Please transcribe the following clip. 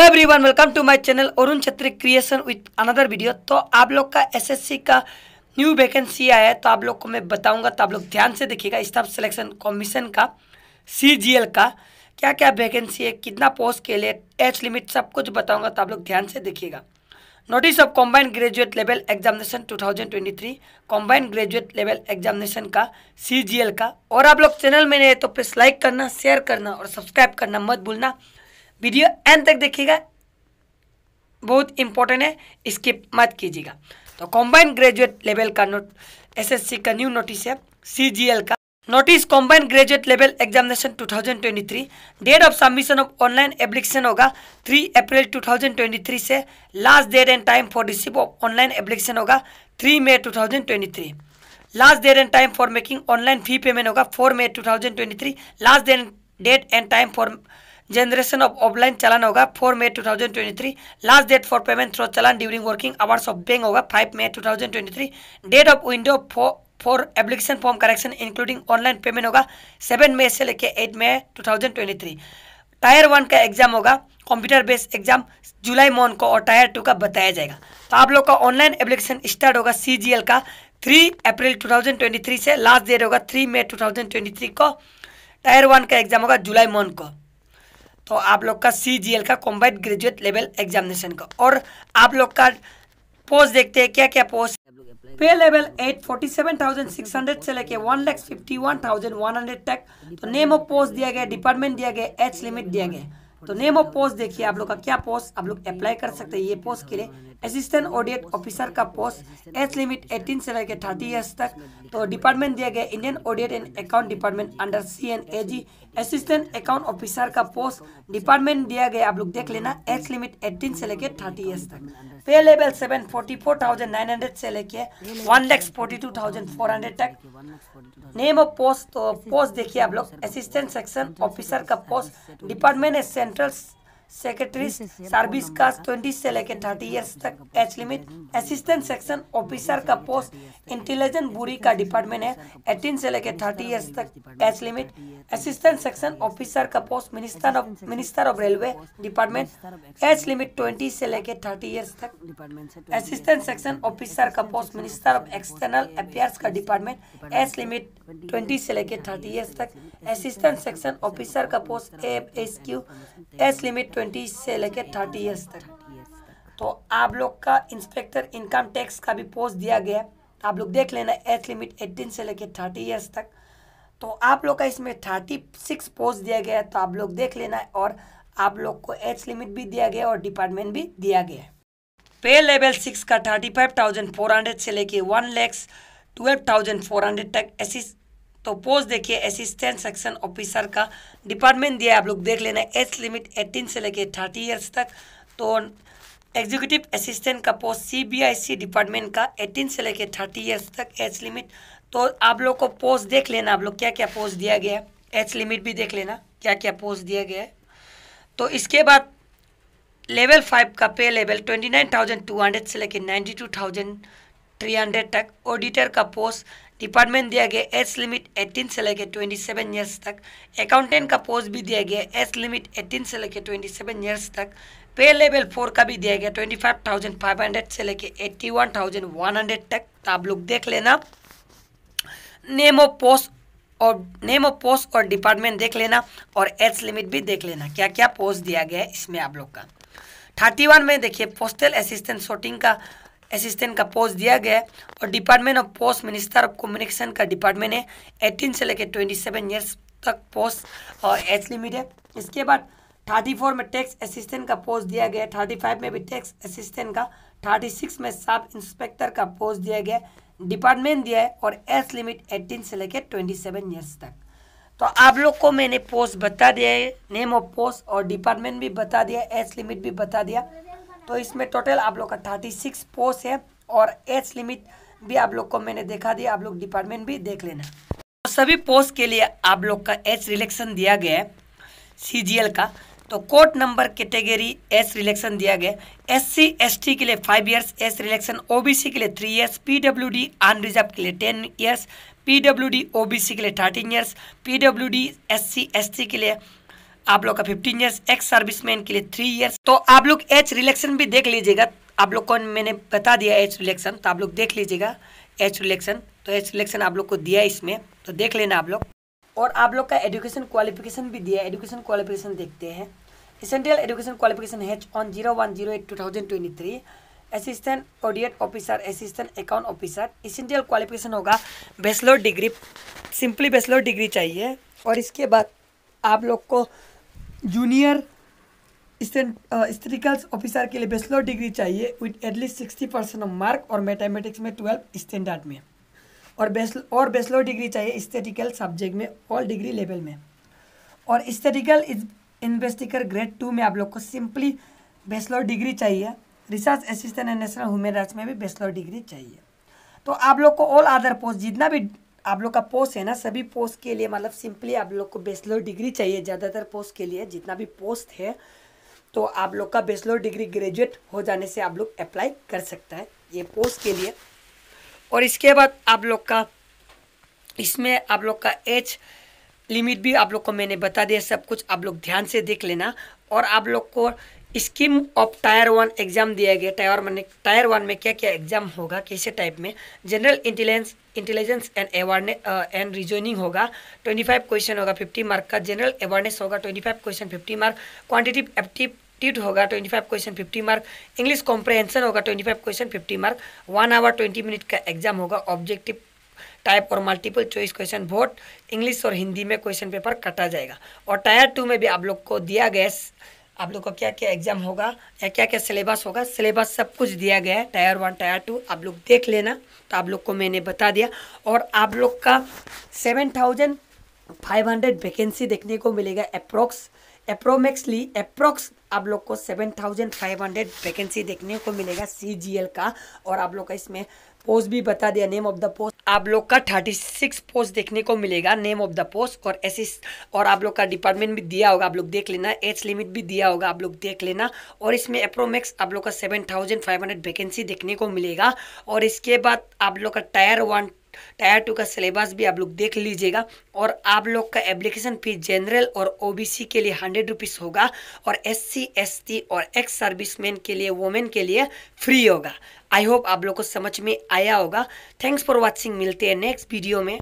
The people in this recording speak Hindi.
Every everyone welcome to my channel Arun Chhetri creation with another video तो आप लोग का एसएससी का न्यू वैकेंसी आया है तो आप लोग को मैं बताऊंगा तो आप लोग ध्यान से देखिएगा स्टाफ सिलेक्शन कमीशन का सीजीएल का क्या क्या वैकेंसी है कितना पोस्ट के लिए एज लिमिट सब कुछ बताऊंगा तो आप लोग ध्यान से देखिएगा notice of combined graduate level examination three combined graduate level examination का एल का और आप लोग चैनल में नहीं तो प्लीज़ लाइक करना शेयर करना और सब्सक्राइब करना मत भूलना वीडियो एंड तक देखिएगा बहुत इंपॉर्टेंट है इसके मत कीजिएगा तो कॉम्बाइंड ग्रेजुएट लेवल का नोट एसएससी का न्यू नोटिस है सीजीएल का notice combined graduate level examination 2023 date of submission of online application होगा 3 अप्रैल 2023 से last date and time for receive of online application होगा 3 May 2023 last date and time for making online fee payment होगा 4 May 2023 last date and time for generation of offline चालान होगा four May two thousand twenty three last date for payment through चालान during working hours of bank होगा five May two thousand twenty three date of window for application form correction including online payment होगा सेवन मई से लेके eight May two thousand twenty three tier one का एग्जाम होगा computer based exam July month को और टायर टू का बताया जाएगा तो आप लोग का ऑनलाइन एप्लीकेशन स्टार्ट होगा सी का थ्री अप्रैल थ्री से लास्ट डेट होगा थ्री मई थ्री को टायर वन का एग्जाम होगा जुलाई मोन को तो आप लोग का सी का कॉम्बाइंड ग्रेजुएट लेवल एग्जामिनेशन का और आप लोग का पोस्ट देखते हैं क्या क्या post pay level eight forty seven thousand six hundred से लेके one lakhs fifty one thousand one hundred तक तो नेम ऑफ पोस्ट दिया गया डिपार्टमेंट दिया गया एच लिमिट दिया गया तो नेम ऑफ पोस्ट देखिए आप लोग का क्या पोस्ट आप लोग अप्लाई कर सकते हैं ये पोस्ट के लिए असिस्टेंट ऑडियट ऑफिसर का पोस्ट एज लिमिट 18 से लेकर थर्टी ईयर्स तक तो डिपार्टमेंट दिया गया Indian audit and account department under C N A G assistant account officer का पोस्ट डिपार्टमेंट दिया गया आप लोग देख लेना एज लिमिट 18 से लेकर थर्टी ईयर्स तक पे लेवल सेवन 744,900 से लेके वन 1,42,400 तक नेम ऑफ पोस्ट तो पोस्ट देखिए आप लोग असिस्टेंट सेक्शन ऑफिसर का पोस्ट डिपार्टमेंट एसेंट Just. सेक्रेटरी सर्विस का 20 से लेकर 30 इयर्स तक age limit assistant section officer का पोस्ट इंटेलिजेंट बुरी का डिपार्टमेंट है 18 से लेकर 30 इयर्स तक age limit assistant section officer का post minister of minister of railway department age limit 20 से लेकर 30 इयर्स तक असिस्टेंट सेक्शन ऑफिसर का post minister of external affairs का डिपार्टमेंट एज लिमिट ट्वेंटी से लेकर थर्टी इयर्स तक असिस्टेंट सेक्शन ऑफिसर का post F S Q age limit twenty से लेकर थर्टी ईयर्स तक तो आप लोग का इंस्पेक्टर इनकम टैक्स का भी पोस्ट दिया गया है आप लोग देख लेना एज लिमिट एटीन से लेकर थर्टी ईयर्स तक तो आप लोग का इसमें थर्टी सिक्स पोस्ट दिया गया है तो आप लोग देख लेना है और आप लोग को एज लिमिट भी दिया गया और डिपार्टमेंट भी दिया गया है पे लेवल सिक्स का thirty five thousand four hundred से लेके one lakhs twelve thousand four hundred तक एसिस तो पोस्ट देखिए असिस्टेंट सेक्शन ऑफिसर का डिपार्टमेंट दिया है आप लोग देख लेना एज लिमिट एटीन से लेके थर्टी ईयर्स तक तो एग्जीक्यूटिव असिस्टेंट का पोस्ट सीबीआईसी डिपार्टमेंट का 18 से लेके 30 ईयर्स तक एज लिमिट तो आप लोग को पोस्ट देख लेना आप लोग क्या क्या पोस्ट दिया गया है एज लिमिट भी देख लेना क्या क्या पोस्ट दिया गया है तो इसके बाद लेवल फाइव का pay level twenty nine thousand two hundred से लेके ninety two thousand three hundred तक ऑडिटर का पोस्ट डिपार्टमेंट दिया गया एज लिमिट 18 से लेकर 27 ईयर्स तक अकाउंटेंट का पोस्ट भी दिया गया एज लिमिट 18 से लेकर 27 ईयर्स तक पे लेवल फोर का भी दिया गया 25,500 से लेकर 81,100 तक तो आप लोग देख लेना नेम ऑफ पोस्ट और नेम ऑफ पोस्ट और डिपार्टमेंट देख लेना और एज लिमिट भी देख लेना क्या क्या पोस्ट दिया गया है इसमें आप लोग का थर्टी वन में देखिए पोस्टल असिस्टेंट शॉटिंग का असिस्टेंट का पोस्ट दिया गया है और department of post minister of communication का डिपार्टमेंट है एटीन से लेकर ट्वेंटी सेवन ईयर्स तक पोस्ट और एज लिमिट है इसके बाद थर्टी फोर में टैक्स असिस्टेंट का पोस्ट दिया गया थर्टी फाइव में भी टैक्स असिस्टेंट का थर्टी सिक्स में सब इंस्पेक्टर का पोस्ट दिया गया डिपार्टमेंट दिया है और एज लिमिट एटीन से लेकर ट्वेंटी सेवन ईयर्स तक तो आप लोग को मैंने पोस्ट बता दिया है नेम ऑफ पोस्ट और डिपार्टमेंट भी बता दिया एज लिमिट भी बता दिया तो इसमें टोटल आप लोग का थर्टी सिक्स पोस्ट है और एज लिमिट भी आप लोग को मैंने देखा दिया आप लोग डिपार्टमेंट भी देख लेना तो सभी पोस्ट के लिए आप लोग का एज रिलेक्शन दिया गया है सी का तो court number category S relaxation दिया गया एस सी एस टी के लिए five years S relaxation OBC के लिए थ्री ईयर्स पीडब्ल्यूडी अनरिजर्व के लिए टेन ईयर्स पीडब्ल्यूडी ओबीसी के लिए thirteen years PWD S T के लिए आप लोग का fifteen years ex service man के लिए थ्री ईयर्स तो आप लोग एच रिलेक्शन भी देख लीजिएगा आप लोग को मैंने बता दिया एच रिलेक्शन तो आप लोग देख लीजिएगा एच रिलेक्शन तो एच रिलेक्शन आप लोग को दिया इसमें तो देख लेना आप लोग और आप लोग का एजुकेशन क्वालिफिकेशन भी दिया एजुकेशन क्वालिफिकेशन देखते हैं essential education qualification as on zero one zero eight two thousand twenty three assistant audit officer assistant account officer essential qualification होगा bachelor degree simply bachelor degree चाहिए और इसके बाद आप लोग को जूनियर स्टेटिकल्स ऑफिसर के लिए बैचलर डिग्री चाहिए with at least sixty percent of mark और मैथमेटिक्स में ट्वेल्व स्टैंडर्ड में और बैचल और बैचलर डिग्री चाहिए स्टेटिकल सब्जेक्ट में ऑल डिग्री लेवल में और स्टेटिकल इन्वेस्टिकर ग्रेड टू में आप लोग को सिंपली बैचलर डिग्री चाहिए research assistant and national human rights में भी बैचलर डिग्री चाहिए तो आप लोग को ऑल अदर पोस्ट जितना भी आप लोग का पोस्ट है ना सभी पोस्ट के लिए मतलब सिंपली आप लोग को बेचलर डिग्री चाहिए ज़्यादातर पोस्ट के लिए जितना भी पोस्ट है तो आप लोग का बेचलर डिग्री ग्रेजुएट हो जाने से आप लोग अप्लाई कर सकता है ये पोस्ट के लिए और इसके बाद आप लोग का इसमें आप लोग का एज लिमिट भी आप लोग को मैंने बता दिया सब कुछ आप लोग ध्यान से देख लेना और आप लोग को scheme of tier one exam दिया गया टायर वन टायर वन में क्या क्या एग्जाम होगा कैसे टाइप में general intelligence intelligence and awareness and reasoning होगा 25 क्वेश्चन होगा 50 मार्क का जनरल अवेयरनेस होगा 25 क्वेश्चन 50 मार्क क्वांटिटिव ट्यूट होगा 25 क्वेश्चन 50 मार्क इंग्लिश कॉम्प्रहेंशन होगा 25 question 50 mark one hour 20 minute का एग्जाम होगा ऑब्जेक्टिव टाइप और मल्टीपल चॉइस क्वेश्चन बहुत इंग्लिश और हिंदी में क्वेश्चन पेपर कटा जाएगा और टायर टू में भी आप लोग को दिया गया आप लोग का क्या क्या एग्ज़ाम होगा या क्या क्या सिलेबस होगा सिलेबस सब कुछ दिया गया है टायर वन टायर टू आप लोग देख लेना तो आप लोग को मैंने बता दिया और आप लोग का seven thousand five hundred vacancy देखने को मिलेगा अप्रोक्स अप्रोमेक्सली अप्रोक्स आप लोग को seven thousand five hundred vacancy देखने को मिलेगा सी जी एल का और आप लोग का इसमें पोस्ट भी बता दिया नेम ऑफ द पोस्ट आप लोग का थर्टी सिक्स पोस्ट देखने को मिलेगा नेम ऑफ द पोस्ट और एसिस और आप लोग का डिपार्टमेंट भी दिया होगा आप लोग देख लेना एज लिमिट भी दिया होगा आप लोग देख लेना और इसमें अप्रोमैक्स आप लोग का seven thousand five hundred vacancy देखने को मिलेगा और इसके बाद आप लोग का टायर वन टायर टू का सिलेबस भी आप लोग देख लीजिएगा और आप लोग का एप्लीकेशन फीस जनरल और ओबीसी के लिए हंड्रेड रुपीज़ होगा और एससी एसटी और एक्स सर्विसमैन के लिए वोमेन के लिए फ्री होगा आई होप आप लोग को समझ में आया होगा थैंक्स फॉर वॉचिंग मिलते हैं नेक्स्ट वीडियो में